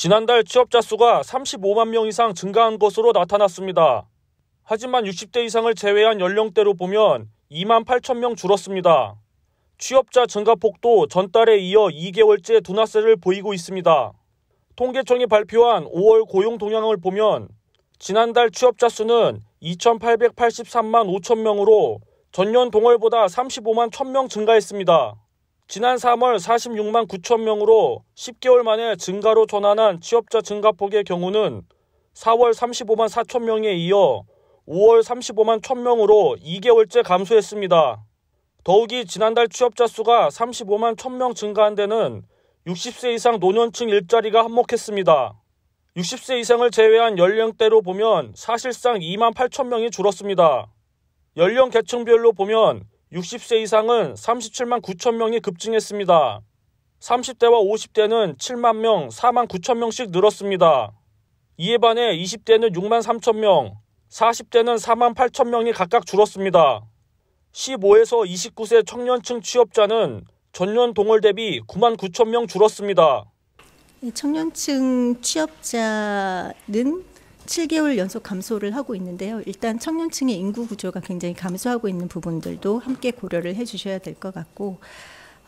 지난달 취업자 수가 35만 명 이상 증가한 것으로 나타났습니다. 하지만 60대 이상을 제외한 연령대로 보면 2만 8천 명 줄었습니다. 취업자 증가폭도 전달에 이어 2개월째 둔화세를 보이고 있습니다. 통계청이 발표한 5월 고용 동향을 보면 지난달 취업자 수는 2,883만 5천 명으로 전년 동월보다 35만 1천 명 증가했습니다. 지난 3월 46만 9천 명으로 10개월 만에 증가로 전환한 취업자 증가폭의 경우는 4월 35만 4천 명에 이어 5월 35만 1천 명으로 2개월째 감소했습니다. 더욱이 지난달 취업자 수가 35만 1천 명 증가한 데는 60세 이상 노년층 일자리가 한몫했습니다. 60세 이상을 제외한 연령대로 보면 사실상 2만 8천 명이 줄었습니다. 연령 계층별로 보면 60세 이상은 37만 9천 명이 급증했습니다. 30대와 50대는 7만 명, 4만 9천 명씩 늘었습니다. 이에 반해 20대는 6만 3천 명, 40대는 4만 8천 명이 각각 줄었습니다. 15에서 29세 청년층 취업자는 전년 동월 대비 9만 9천 명 줄었습니다. 네, 청년층 취업자는 7개월 연속 감소를 하고 있는데요. 일단 청년층의 인구 구조가 굉장히 감소하고 있는 부분들도 함께 고려를 해주셔야 될 것 같고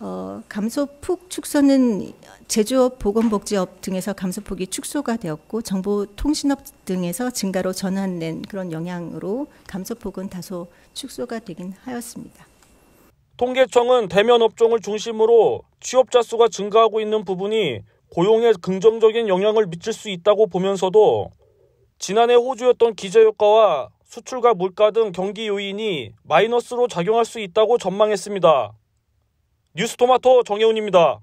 어, 감소폭 축소는 제조업, 보건복지업 등에서 감소폭이 축소가 되었고 정보통신업 등에서 증가로 전환된 그런 영향으로 감소폭은 다소 축소가 되긴 하였습니다. 통계청은 대면 업종을 중심으로 취업자 수가 증가하고 있는 부분이 고용에 긍정적인 영향을 미칠 수 있다고 보면서도 지난해 호주였던 기저효과와 수출과 물가 등 경기 요인이 마이너스로 작용할 수 있다고 전망했습니다. 뉴스토마토 정혜훈입니다.